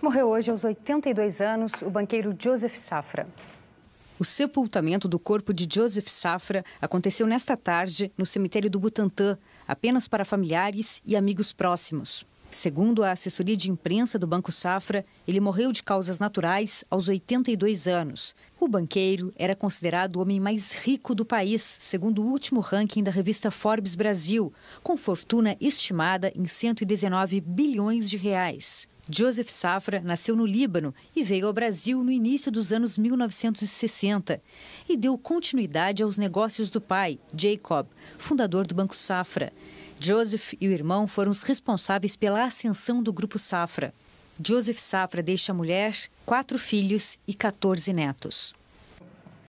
Morreu hoje aos 82 anos o banqueiro Joseph Safra. O sepultamento do corpo de Joseph Safra aconteceu nesta tarde no cemitério do Butantã, apenas para familiares e amigos próximos. Segundo a assessoria de imprensa do Banco Safra, ele morreu de causas naturais aos 82 anos. O banqueiro era considerado o homem mais rico do país, segundo o último ranking da revista Forbes Brasil, com fortuna estimada em 119 bilhões de reais. Joseph Safra nasceu no Líbano e veio ao Brasil no início dos anos 1960 e deu continuidade aos negócios do pai, Jacob, fundador do Banco Safra. Joseph e o irmão foram os responsáveis pela ascensão do Grupo Safra. Joseph Safra deixa a mulher, quatro filhos e 14 netos.